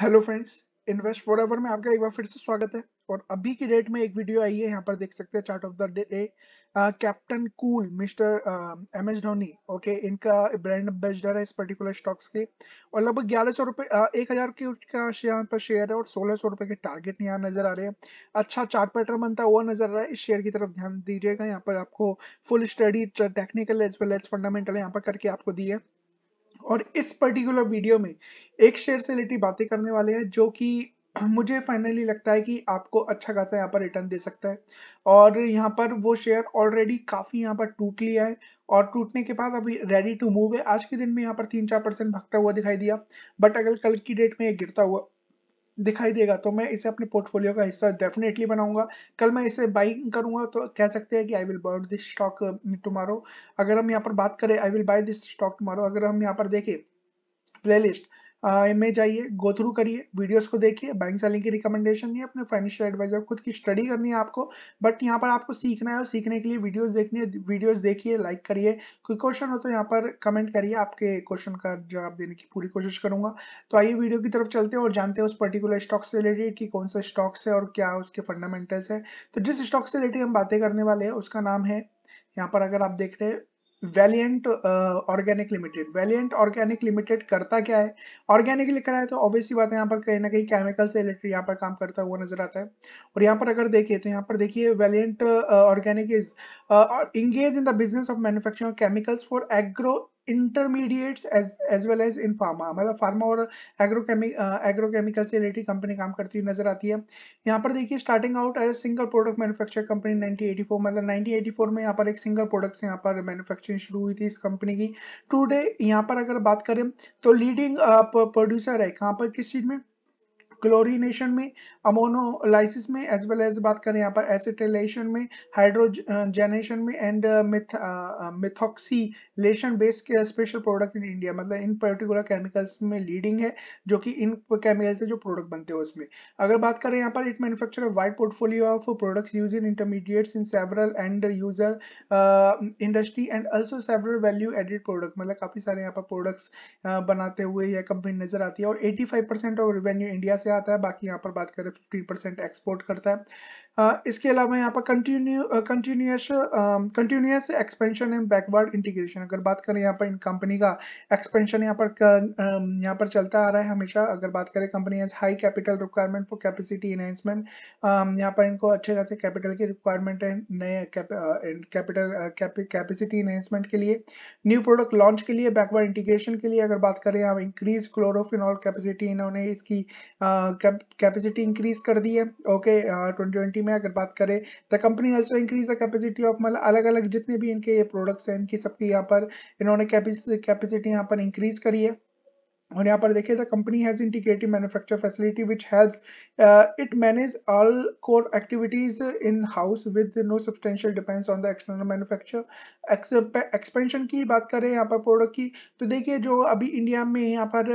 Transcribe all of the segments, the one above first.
Hello friends invest forever में आपका एक बार फिर से स्वागत है और अभी की डेट में एक वीडियो आई है यहाँ पर देख सकते हैं chart of the day captain cool mister M S Dhoni okay इनका ब्रांड एम्बेसडर है इस पर्टिकुलर स्टॉक्स के और लगभग ग्यारह सौ रुपये एक हज़ार के उसका यहाँ पर शेयर है और सोलह सौ रुपये के टारगेट यहाँ नजर आ रहे हैं अच्छा चार्ट पैटर्न बनता हुआ नजर आ रहा है इस शेयर की तरफ ध्यान दीजिएगा यहाँ पर आपको full study technical as well as fundamental यहाँ पर करके आपको दिए और इस पर्टिकुलर वीडियो में एक शेयर से रिलेटेड बातें करने वाले हैं जो कि मुझे फाइनली लगता है कि आपको अच्छा खासा यहाँ पर रिटर्न दे सकता है और यहाँ पर वो शेयर ऑलरेडी काफ़ी यहाँ पर टूट लिया है और टूटने के बाद अभी रेडी टू मूव है आज के दिन में यहाँ पर तीन चार परसेंट भगता हुआ दिखाई दिया बट अगर कल की डेट में ये गिरता हुआ दिखाई देगा तो मैं इसे अपने पोर्टफोलियो का हिस्सा डेफिनेटली बनाऊंगा कल मैं इसे बाई करूंगा तो कह सकते हैं कि I will bird this stock tomorrow अगर हम यहाँ पर बात करें I will buy this stock tomorrow अगर हम यहाँ पर देखें प्लेलिस्ट में जाइए गो थ्रू करिए वीडियोस को देखिए बैंक सेलिंग की रिकमेंडेशन नहीं है अपने फाइनेंशियल एडवाइजर खुद की स्टडी करनी है आपको बट यहाँ पर आपको सीखना है और सीखने के लिए वीडियोस देखनी है वीडियोस देखिए लाइक करिए कोई क्वेश्चन हो तो यहाँ पर कमेंट करिए आपके क्वेश्चन का जवाब देने की पूरी कोशिश करूंगा तो आइए वीडियो की तरफ चलते हैं और जानते हैं उस पर्टिकुलर स्टॉक से रिलेटेड कि कौन सा स्टॉक्स है और क्या उसके फंडामेंटल्स है तो जिस स्टॉक से रिलेटेड हम बातें करने वाले हैं उसका नाम है यहाँ पर अगर आप देख रहे हैं वैलियंट ऑर्गेनिक लिमिटेड वैलियंट ऑर्गेनिक लिमिटेड करता क्या है ऑर्गेनिक लिखा है तो ऑब्वियसली बात है यहाँ पर कहीं ना कहीं केमिकल से रिलेटेड यहाँ पर काम करता हुआ नजर आता है और यहाँ पर अगर देखिए तो यहाँ पर देखिए Valiant Organic is engage in the business of manufacturing chemicals for agro intermediates as well as in pharma मतलब फार्मा और एग्रोकेमिक एग्रोकेमिकल uh, से रिलेटेड कंपनी काम करती हुई नजर आती है यहाँ पर देखिए starting out as single product manufacture company 1984 मतलब 1984 में यहाँ पर एक सिंगल प्रोडक्ट से यहाँ पर मैन्युफैक्चरिंग शुरू हुई थी इस कंपनी की टूडे यहाँ पर अगर बात करें तो लीडिंग प्रोड्यूसर uh, है कहाँ पर किस चीज में क्लोरीनेशन में अमोनोलाइसिस में एज वेल एज बात करें यहाँ पर एसिटेलेशन में हाइड्रोजेनेशन में and methoxylation based special product in India मतलब इन पर्टिकुलर केमिकल्स में लीडिंग है जो कि इन केमिकल से जो प्रोडक्ट बनते हैं उसमें अगर बात करें यहाँ पर it manufacture wide portfolio of products use in intermediates in several end user industry and also several value added product मतलब काफी सारे यहाँ पर प्रोडक्ट्स uh, बनाते हुए यह कंपनी नजर आती है और five percent of revenue India से क्या आता है बाकी यहाँ पर बात करें फिफ्टीन परसेंट एक्सपोर्ट करता है इसके अलावा यहाँ पर continuous continuous expansion and backward integration अगर बात करें यहाँ पर इन कंपनी का एक्सपेंशन यहाँ पर यहाँ पर चलता आ रहा है हमेशा अगर बात करें company as high capital requirement for capacity enhancement यहाँ पर इनको अच्छे खासे कैपिटल की रिक्वायरमेंट है नए कैपिटल कैपेसिटी इनहेंसमेंट के लिए न्यू प्रोडक्ट लॉन्च के लिए बैकवर्ड इंटीग्रेशन के लिए अगर बात करें यहाँ इंक्रीज क्लोरोफिनॉल कैपेसिटी इन्होंने इसकी आ, कैपेसिटी इंक्रीज कर दी है ओके ट्वेंटी ट्वेंटी में अगर बात करें the company also increase the capacity of मतलब अलग अलग जितने भी इनके ये प्रोडक्ट्स हैं इनकी सबकी यहाँ पर इन्होंने कैपेसिटी यहाँ पर इंक्रीज करी है और यहाँ पर देखिए the company has integrative manufacture facility which helps it manage all core activities in house with no substantial depends on the external manufacture expansion की बात करें यहाँ पर प्रोडक्ट की तो देखिए जो अभी इंडिया में यहाँ पर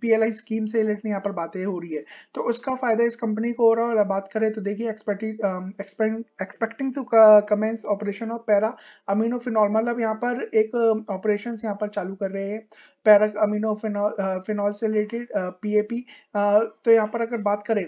पीएलआई um, स्कीम से रिलेटेड यहाँ पर बातें हो रही है तो उसका फायदा इस कंपनी को हो रहा है और बात करें तो देखिए expecting to commence operation of para amino phenol मतलब यहाँ पर एक ऑपरेशन um, यहाँ पर चालू कर रहे हैं पैरा अमीनो फिनॉल फिनॉल से रिलेटेड पी तो यहाँ पर अगर बात करें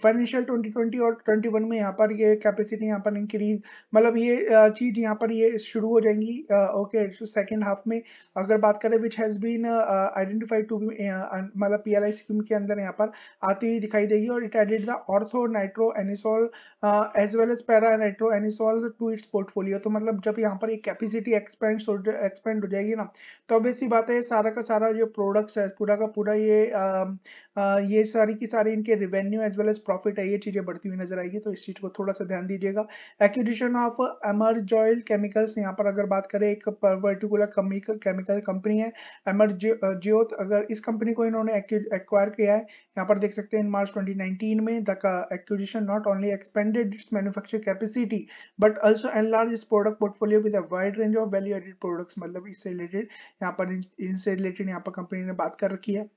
फाइनेंशियल 2020 और 21 में यहाँ पर ये कैपेसिटी यहाँ पर इंक्रीज मतलब ये चीज यहाँ पर ये शुरू हो जाएंगी ओके सेकेंड हाफ में अगर बात करें which has been identified to मतलब पी एल आई स्कीम के अंदर यहाँ पर आती हुई दिखाई देगी और it added the ortho nitro anisole as well as para nitro anisole to its portfolio तो मतलब जब यहाँ पर कैपेसिटी एक्सपेंड एक्सपेंड हो जाएगी ना तो ऐसी बात है सारा का सारा जो प्रोडक्ट्स है पूरा का पूरा ये आ, आ, ये सारी की सारी इनके revenue as well as profit है ये चीजें बढ़ती हुई नजर आएगी तो इस चीज को थोड़ा सा ध्यान दीजिएगा एक्विजिशन ऑफ एमर्ज केमिकल्स यहाँ पर अगर बात करें एक पर्टिकुलर केमिकल कंपनी है एमर्ज जियोत अगर इस कंपनी को इन्होंने एक्वायर किया है यहाँ पर देख सकते हैं इन मार्च 2019 में the acquisition not only expanded its manufacture capacity but also enlarge its product portfolio with a wide range of value added products मतलब इससे रिलेटेड यहाँ पर इनसे रिलेटेड यहाँ पर कंपनी ने बात कर रखी है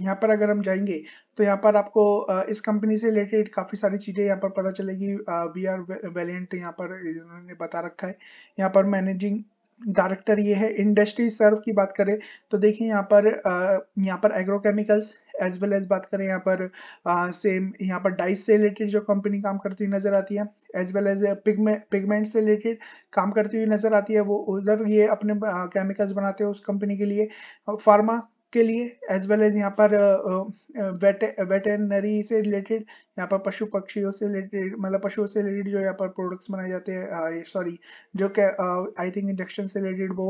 यहाँ पर अगर हम जाएंगे तो यहाँ पर आपको इस कंपनी से रिलेटेड काफ़ी सारी चीज़ें यहाँ पर पता चलेगी वी आर वेलेंट यहाँ पर इन्होंने बता रखा है यहाँ पर मैनेजिंग डायरेक्टर ये है इंडस्ट्री सर्व की बात करें तो देखिए यहाँ पर यहाँ पर एग्रोकेमिकल्स एज वेल एज बात करें यहाँ पर सेम यहाँ पर डाइस से रिलेटेड जो कंपनी काम करती हुई नजर आती है एज वेल एज पिगमेंट से रिलेटेड काम करती हुई नजर आती है वो उधर ये अपने केमिकल्स बनाते हैं उस कंपनी के लिए फार्मा के लिए एज वेल एज यहाँ पर वेटनरी वेटेनरी से रिलेटेड यहाँ पर पशु पक्षियों से रिलेटेड मतलब पशुओं से रिलेटेड जो यहाँ पर प्रोडक्ट्स बनाए जाते हैं सॉरी जो आई थिंक इंजेक्शन से रिलेटेड वो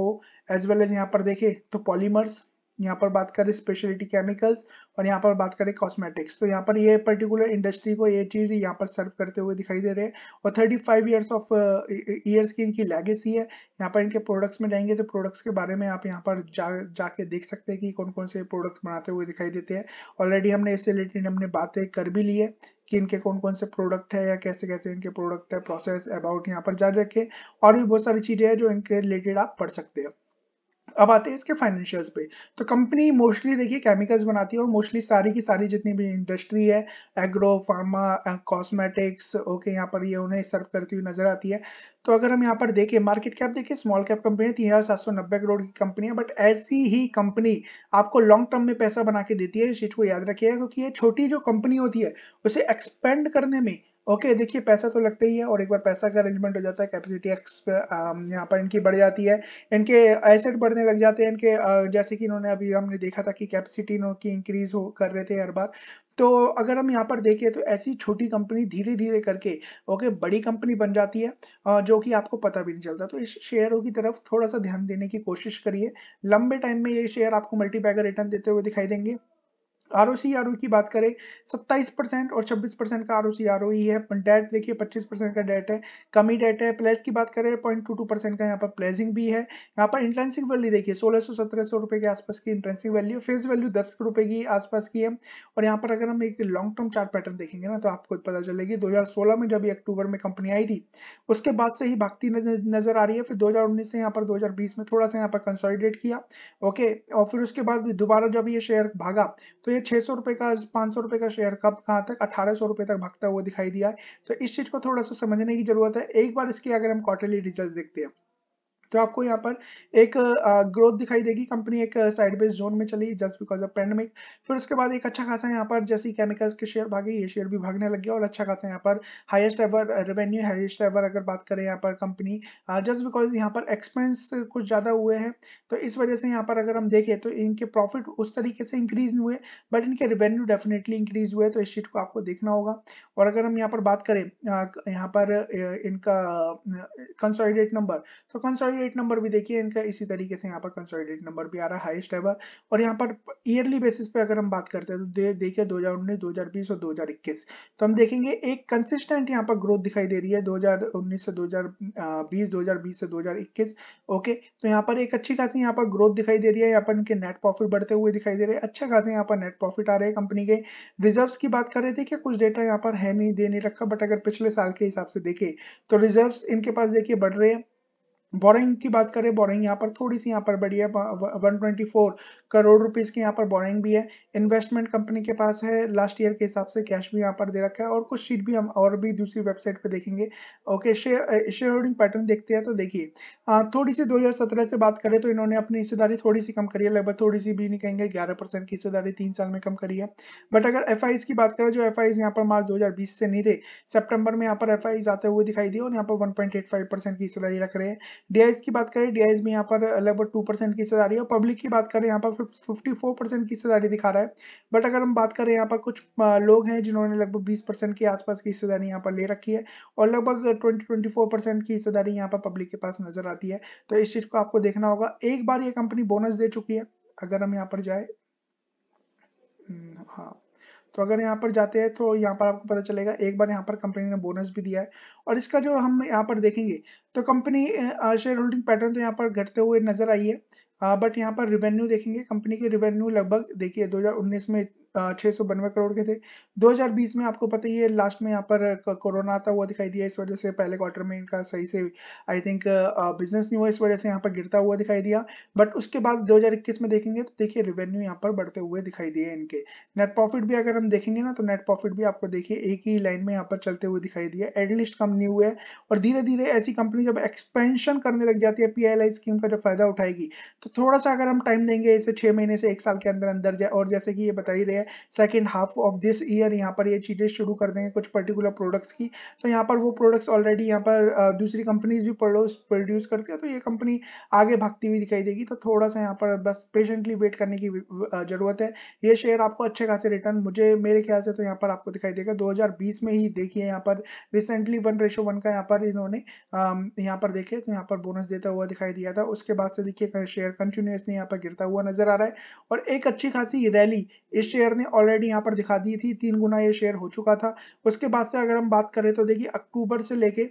एज वेल एज यहाँ पर देखे तो पॉलीमर्स यहाँ पर बात करें स्पेशलिटी केमिकल्स और यहाँ पर बात करें कॉस्मेटिक्स तो यहाँ पर ये पर्टिकुलर इंडस्ट्री को ये चीज़ यहाँ पर सर्व करते हुए दिखाई दे रहे हैं और 35 फाइव ईयर्स ऑफ ईयर्स की इनकी लैगेसी है यहाँ पर इनके प्रोडक्ट्स में जाएंगे तो प्रोडक्ट्स के बारे में आप यहाँ पर जा जाके देख सकते हैं कि कौन कौन से प्रोडक्ट्स बनाते हुए दिखाई देते हैं ऑलरेडी हमने इससे रिलेटेड हमने बातें कर भी ली है कि इनके कौन कौन से प्रोडक्ट है या कैसे कैसे इनके प्रोडक्ट है प्रोसेस अबाउट यहाँ पर जान रखे और भी बहुत सारी चीज़ें हैं जो इनके रिलेटेड आप पढ़ सकते हैं अब आते हैं इसके फाइनेंशियल्स पे तो कंपनी मोस्टली देखिए केमिकल्स बनाती है और मोस्टली सारी की सारी जितनी भी इंडस्ट्री है एग्रो फार्मा कॉस्मेटिक्स ओके यहाँ पर ये यह उन्हें सर्व करती हुई नजर आती है तो अगर हम यहाँ पर देखें मार्केट कैप देखिए स्मॉल कैप कंपनी है तीन हज़ार सात सौ नब्बे करोड़ की कंपनी है बट ऐसी ही कंपनी आपको लॉन्ग टर्म में पैसा बना के देती है इस चीज़ को याद रखिएगा क्योंकि ये छोटी जो कंपनी होती है उसे एक्सपेंड करने में ओके देखिए पैसा तो लगता ही है और एक बार पैसा का अरेंजमेंट हो जाता है कैपेसिटी एक्स um, यहाँ पर इनकी बढ़ जाती है इनके एसेट बढ़ने लग जाते हैं इनके uh, जैसे कि इन्होंने अभी हमने देखा था कि कैपेसिटी की इंक्रीज हो कर रहे थे हर बार तो अगर हम यहाँ पर देखें तो ऐसी छोटी कंपनी धीरे धीरे करके ओके बड़ी कंपनी बन जाती है uh, जो कि आपको पता भी नहीं चलता तो इस शेयरों की तरफ थोड़ा सा ध्यान देने की कोशिश करिए लंबे टाइम में ये शेयर आपको मल्टीपैगर रिटर्न देते हुए दिखाई देंगे आर ओ आर की बात करें 27 परसेंट और 26 परसेंट का R O C R O है डेट देखिए 25 परसेंट का डेट है कमी डेट है प्लेस की बात करें पॉइंट टू टू परसेंट का यहाँ पर प्लेजिंग भी है यहाँ पर इंटरेंसिंग वैल्यू देखिए सोलह सौ सत्रह सौ रुपए के आसपास की इंटरेंसिंग वैल्यू फेस वैल्यू दस रुपए की आसपास की है और यहाँ पर अगर हम एक लॉन्ग टर्म चार्ट पैटर्न देखेंगे ना तो आपको पता चलेगी दो में जब अक्टूबर में कंपनी आई थी उसके बाद से ही भागती नजर आ रही है फिर दो से यहाँ पर दो में थोड़ा सा यहाँ पर कंसॉलिडेट किया ओके और फिर उसके बाद दोबारा जब ये शेयर भागा तो ये छह सौ रुपए का पांच सौ रुपए का शेयर कब कहां तक अठारह सौ रुपए तक भागता हुआ दिखाई दिया है तो इस चीज को थोड़ा सा समझने की जरूरत है एक बार इसकी अगर हम क्वार्टरली रिजल्ट देखते हैं तो आपको यहाँ पर एक ग्रोथ दिखाई देगी कंपनी एक साइड बेस जोन में चली जस्ट बिकॉज ऑफ पेंडेमिक फिर उसके बाद एक अच्छा खासा यहाँ पर जैसे केमिकल्स के शेयर भागे ये शेयर भी भागने लग गया और अच्छा खासा यहाँ पर highest ever revenue highest ever अगर बात करें यहाँ पर कंपनी जस्ट बिकॉज यहाँ पर एक्सपेंस कुछ ज़्यादा हुए हैं तो इस वजह से यहाँ पर अगर हम देखें तो इनके प्रॉफिट उस तरीके से इंक्रीज हुए बट इनके रेवेन्यू डेफिनेटली इंक्रीज हुए तो इस चीज़ को आपको देखना होगा और अगर हम यहाँ पर बात करें यहाँ पर इनका कंसोलिडेट नंबर तो कंसोलिडेट कंसोलिडेट नंबर भी देखिए इनका इसी तरीके से यहाँ पर कंसोलिडेट नंबर भी आ रहा है हाइस्ट एवर और यहाँ पर ईयरली बेसिस पे अगर हम बात करते हैं तो दे, देखिए 2019, 2020 और 2021 तो हम देखेंगे एक कंसिस्टेंट यहाँ पर ग्रोथ दिखाई दे रही है 2019 से 2020, 2020 से 2021 ओके तो यहाँ पर एक अच्छी खासी यहाँ पर ग्रोथ दिखाई दे रही है यहाँ पर इनके नेट प्रॉफिट बढ़ते हुए दिखाई दे रहे हैं अच्छा खासे यहाँ पर नेट प्रॉफिट आ रहे हैं कंपनी के रिजर्व की बात कर रहे थे कि कुछ डेटा यहाँ पर है नहीं दे नहीं रखा बट अगर पिछले साल के हिसाब से देखे तो रिजर्व इनके पास देखिए बढ़ रहे हैं बोरिंग की बात करें बोरिंग यहाँ पर थोड़ी सी यहाँ पर बढ़ी है 124 करोड़ रुपीस की यहाँ पर बोरिंग भी है इन्वेस्टमेंट कंपनी के पास है लास्ट ईयर के हिसाब से कैश भी यहाँ पर दे रखा है और कुछ शीट भी हम और भी दूसरी वेबसाइट पे देखेंगे okay share share holding pattern देखते हैं तो देखिए हाँ, थोड़ी सी दो से बात करें तो इन्होंने अपनी हिस्सेदारी थोड़ी सी कम करी है लगभग थोड़ी सी भी नहीं कहेंगे ग्यारह की हिस्सेदारी तीन साल में कम करी है बट अगर एफ की बात करें जो एफ आई यहाँ पर मार्च दो से नहीं थे सेप्टेम्बर में यहाँ पर एफ आते हुए दिखाई दी और यहाँ पर वन की हिस्सेदारी रख रहे हैं डीआईज की बात करें डीआईज में यहाँ पर लगभग टू परसेंट की सेज आ रही है और पब्लिक की बात करें यहाँ पर फिफ्टी फोर परसेंट की सेजारी दिखा रहा है बट अगर हम बात करें यहाँ पर कुछ लोग हैं जिन्होंने लगभग बीस परसेंट के आसपास की हिस्सेदारी यहाँ पर ले रखी है और लगभग ट्वेंटी ट्वेंटी फोर परसेंट की हिस्सेदारी यहाँ पर पब्लिक के पास नजर आती है तो इस चीज को आपको देखना होगा एक बार ये कंपनी बोनस दे चुकी है अगर हम यहाँ पर जाए हम्म, हाँ तो अगर यहाँ पर जाते हैं तो यहाँ पर आपको पता चलेगा एक बार यहाँ पर कंपनी ने बोनस भी दिया है और इसका जो हम यहाँ पर देखेंगे तो कंपनी शेयर होल्डिंग पैटर्न तो यहाँ पर घटते हुए नजर आई है बट यहाँ पर रिवेन्यू देखेंगे कंपनी के रिवेन्यू लगभग देखिए 2019 में छह सौ बनवे करोड़ के थे 2020 में आपको पता ही है लास्ट में यहाँ पर कोरोना आता हुआ दिखाई दिया इस वजह से पहले क्वार्टर में इनका सही से आई थिंक बिजनेस नहीं हुआ इस वजह से यहाँ पर गिरता हुआ दिखाई दिया बट उसके बाद 2021 में देखेंगे तो देखिए रेवेन्यू यहाँ पर बढ़ते हुए दिखाई दिए इनके नेट प्रॉफिट भी अगर हम देखेंगे ना तो नेट प्रॉफिट भी आपको देखिए एक ही लाइन में यहाँ पर चलते हुए दिखाई दिया एडलिस्ट कंपनी हुए है और धीरे धीरे ऐसी कंपनी जब एक्सपेंशन करने लग जाती है पी स्कीम का जब फायदा उठाएगी तो थोड़ा सा अगर हम टाइम देंगे इसे छह महीने से एक साल के अंदर अंदर और जैसे कि ये बता ही रहे है second half of this year यहाँ पर ये चीज़ें शुरू कर देंगे कुछ पर्टिकुलर प्रोडक्ट्स की तो यहाँ पर वो प्रोडक्ट्स ऑलरेडी यहाँ पर दूसरी कंपनीज भी प्रोड्यूस करती है तो ये कंपनी आगे भागती हुई दिखाई देगी तो थोड़ा सा यहाँ पर बस पेशेंटली वेट करने की ज़रूरत है ये शेयर आपको अच्छे खासे रिटर्न मुझे मेरे ख्याल से तो यहाँ पर आपको दिखाई देगा दो में ही देखिए यहाँ पर रिसेंटली वन रेशो वन का यहाँ पर इन्होंने यहाँ पर देखे तो यहाँ पर बोनस देता हुआ दिखाई दिया था उसके बाद से देखिए शेयर कंटिन्यूसली यहाँ पर गिरता हुआ नजर आ रहा है और एक अच्छी खासी रैली इस शेयर शेयर ने ऑलरेडी यहाँ पर दिखा दी थी तीन गुना ये शेयर हो चुका था उसके बाद से अगर हम बात करें तो देखिए अक्टूबर से लेके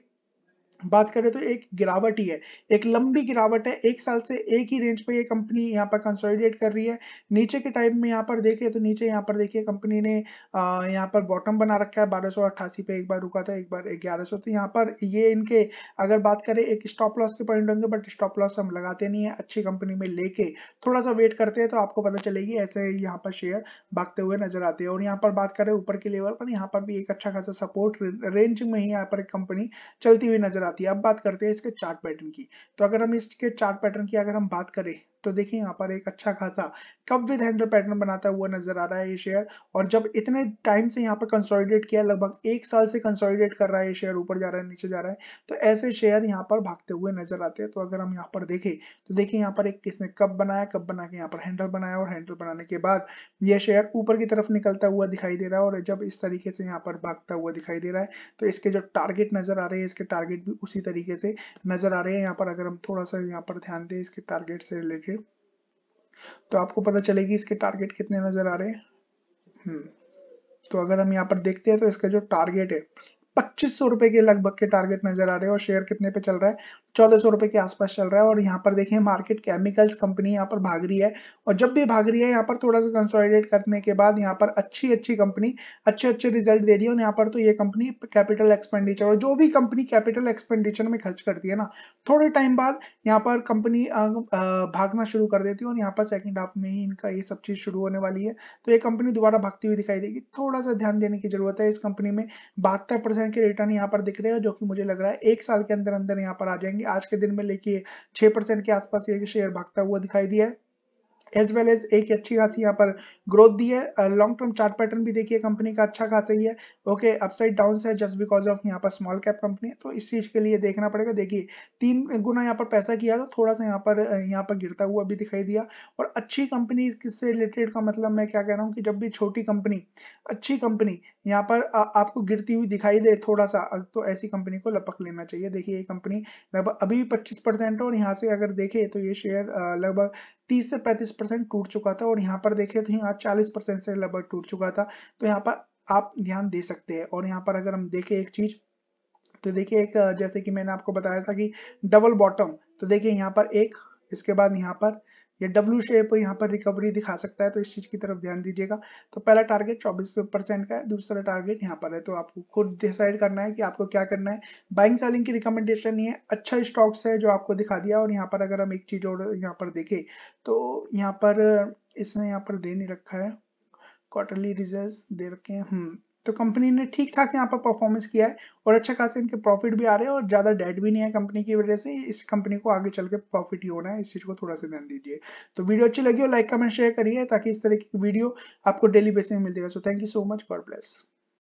बात करें तो एक गिरावट ही है एक लंबी गिरावट है एक साल से एक ही रेंज पर ये कंपनी यहाँ पर कंसोलिडेट कर रही है नीचे के टाइम में यहाँ पर देखें तो नीचे यहाँ पर देखिए कंपनी ने यहाँ पर बॉटम बना रखा है बारह पे एक बार रुका था एक बार ग्यारह तो यहाँ पर ये इनके अगर बात करें एक स्टॉप लॉस के पॉइंट होंगे बट स्टॉप लॉस हम लगाते नहीं है अच्छी कंपनी में लेके थोड़ा सा वेट करते हैं तो आपको पता चलेगी ऐसे यहाँ पर शेयर भागते हुए नजर आते हैं और यहाँ पर बात करें ऊपर के लेवल पर यहाँ पर भी एक अच्छा खासा सपोर्ट रेंज में ही यहाँ पर कंपनी चलती हुई नजर आती है अब बात करते हैं इसके चार्ट पैटर्न की तो अगर हम इसके चार्ट पैटर्न की अगर हम बात करें तो देखिए यहाँ पर एक अच्छा खासा कब विद हैंडल पैटर्न बनाता हुआ नजर आ रहा है ये शेयर और जब इतने टाइम से यहाँ पर कंसोलिडेट किया लगभग एक साल से कंसोलिडेट कर रहा है ये शेयर ऊपर जा रहा है नीचे जा रहा है तो ऐसे शेयर यहाँ पर भागते हुए नजर आते हैं तो अगर हम यहाँ पर देखें तो देखिए यहाँ पर एक किसने कब बनाया कब बना के यहाँ पर हैंडल बनाया और हैंडल बनाने के बाद यह शेयर ऊपर की तरफ निकलता हुआ दिखाई दे रहा है और जब इस तरीके से यहाँ पर भागता हुआ दिखाई दे रहा है तो इसके जो टारगेट नजर आ रहे हैं इसके टारगेट भी उसी तरीके से नजर आ रहे हैं यहाँ पर अगर हम थोड़ा सा यहाँ पर ध्यान दें इसके टारगेट से रिलेटेड तो आपको पता चलेगी इसके टारगेट कितने नजर आ रहे हैं हम्म, तो अगर हम यहाँ पर देखते हैं तो इसका जो टारगेट है पच्चीस सौ रुपए के लगभग के टारगेट नजर आ रहे हैं और शेयर कितने पे चल रहा है चौदह सौ रुपए के आसपास चल रहा है और यहाँ पर देखें मार्केट केमिकल्स कंपनी यहाँ पर भाग रही है और जब भी भाग रही है यहाँ पर थोड़ा सा कंसोलिडेट करने के बाद यहाँ पर अच्छी अच्छी कंपनी अच्छे अच्छे रिजल्ट दे रही है और यहाँ पर तो ये कंपनी कैपिटल एक्सपेंडिचर और जो भी कंपनी कैपिटल एक्सपेंडिचर में खर्च करती है ना थोड़े टाइम बाद यहाँ पर कंपनी भागना शुरू कर देती है और यहाँ पर सेकेंड हाफ में ही इनका ये सब चीज़ शुरू होने वाली है तो ये कंपनी दोबारा भागती हुई दिखाई देगी थोड़ा सा ध्यान देने की जरूरत है इस कंपनी में बहत्तर के रिटर्न यहाँ पर दिख रहे हैं जो कि मुझे लग रहा है एक साल के अंदर अंदर यहाँ पर आ जाएंगे आज के दिन में लेके छह परसेंट के आसपास ये शेयर भागता हुआ दिखाई दिया है एज वेल एज एक अच्छी खासी यहाँ पर ग्रोथ दी है लॉन्ग टर्म चार्ट पैटर्न भी देखिए कंपनी का अच्छा खासा ही है ओके अपसाइड डाउन है जस्ट बिकॉज ऑफ यहाँ पर स्मॉल कैप कंपनी है तो इस चीज के लिए देखना पड़ेगा देखिए तीन गुना यहाँ पर पैसा किया था थोड़ा सा यहाँ पर uh, यहाँ पर गिरता हुआ भी दिखाई दिया और अच्छी कंपनी से रिलेटेड का मतलब मैं क्या कह रहा हूँ कि जब भी छोटी कंपनी अच्छी कंपनी यहाँ पर आ, uh, आपको गिरती हुई दिखाई दे थोड़ा सा uh, तो ऐसी कंपनी को लपक लेना चाहिए देखिए ये कंपनी लगभग अभी भी पच्चीस परसेंट और यहाँ से अगर देखे तो ये शेयर लगभग तीस से पैंतीस परसेंट टूट चुका था और यहाँ पर देखे तो यहाँ चालीस परसेंट से लगभग टूट चुका था तो यहाँ पर आप ध्यान दे सकते हैं और यहाँ पर अगर हम देखें एक चीज़ तो देखिए एक जैसे कि मैंने आपको बताया था कि डबल बॉटम तो देखिए यहाँ पर एक इसके बाद यहाँ पर या डब्ल्यू शेप यहाँ पर रिकवरी दिखा सकता है तो इस चीज की तरफ ध्यान दीजिएगा तो पहला टारगेट 24 परसेंट का है दूसरा टारगेट यहाँ पर है तो आपको खुद डिसाइड करना है कि आपको क्या करना है बाइंग सेलिंग की रिकमेंडेशन ये अच्छा स्टॉक्स है जो आपको दिखा दिया और यहाँ पर अगर हम एक चीज और यहाँ पर देखें तो यहाँ पर इसने यहाँ पर दे नहीं रखा है क्वार्टरली रिजल्ट दे रखे हैं हम्म। तो कंपनी ने ठीक ठाक यहाँ पर परफॉर्मेंस किया है और अच्छा खास इनके प्रॉफिट भी आ रहे हैं और ज़्यादा डेट भी नहीं है कंपनी की वजह से इस कंपनी को आगे चल के प्रॉफिट ही होना है इस चीज़ को थोड़ा सा ध्यान दीजिए तो वीडियो अच्छी लगी हो लाइक कमेंट शेयर करिए ताकि इस तरह की वीडियो आपको डेली बेसिस में मिलती रहे so thank you so much God bless